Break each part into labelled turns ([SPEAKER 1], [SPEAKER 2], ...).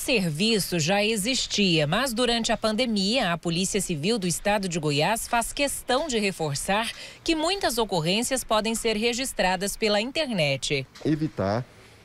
[SPEAKER 1] serviço já existia, mas durante a pandemia, a Polícia Civil do Estado de Goiás faz questão de reforçar que muitas ocorrências podem ser registradas pela internet.
[SPEAKER 2] Evitar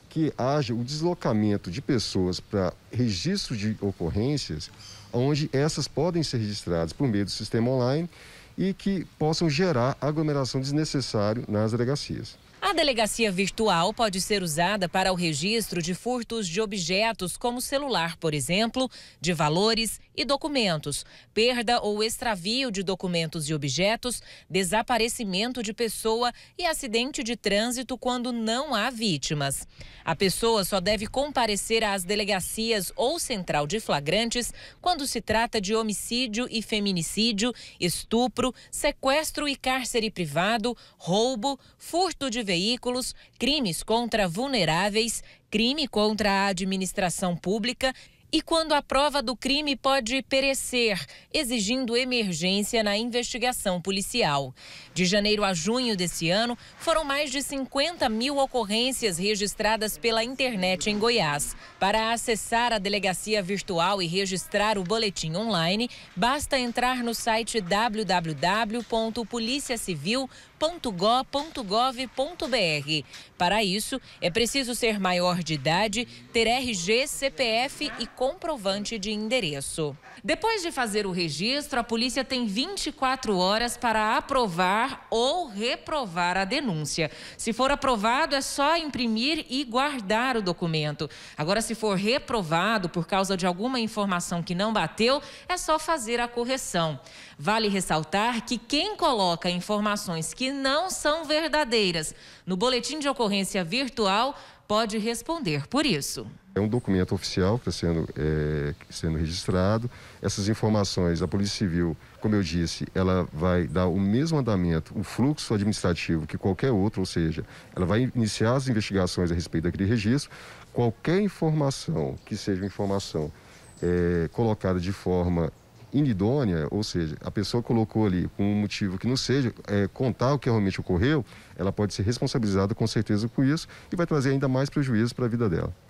[SPEAKER 2] que haja o deslocamento de pessoas para registro de ocorrências, onde essas podem ser registradas por meio do sistema online e que possam gerar aglomeração desnecessária nas delegacias
[SPEAKER 1] delegacia virtual pode ser usada para o registro de furtos de objetos, como celular, por exemplo, de valores e documentos, perda ou extravio de documentos e objetos, desaparecimento de pessoa e acidente de trânsito quando não há vítimas. A pessoa só deve comparecer às delegacias ou central de flagrantes quando se trata de homicídio e feminicídio, estupro, sequestro e cárcere privado, roubo, furto de veículos veículos, crimes contra vulneráveis, crime contra a administração pública e quando a prova do crime pode perecer, exigindo emergência na investigação policial. De janeiro a junho desse ano, foram mais de 50 mil ocorrências registradas pela internet em Goiás. Para acessar a delegacia virtual e registrar o boletim online, basta entrar no site www.policiacivil.com gov.br. Para isso, é preciso ser maior de idade, ter RG, CPF e comprovante de endereço. Depois de fazer o registro, a polícia tem 24 horas para aprovar ou reprovar a denúncia. Se for aprovado, é só imprimir e guardar o documento. Agora, se for reprovado por causa de alguma informação que não bateu, é só fazer a correção. Vale ressaltar que quem coloca informações que que não são verdadeiras. No boletim de ocorrência virtual, pode responder por isso.
[SPEAKER 2] É um documento oficial que está sendo, é, sendo registrado. Essas informações, a Polícia Civil, como eu disse, ela vai dar o mesmo andamento, o fluxo administrativo que qualquer outro, ou seja, ela vai iniciar as investigações a respeito daquele registro. Qualquer informação que seja informação é, colocada de forma inidônea, ou seja, a pessoa colocou ali com um motivo que não seja é, contar o que realmente ocorreu, ela pode ser responsabilizada com certeza com isso e vai trazer ainda mais prejuízo para a vida dela.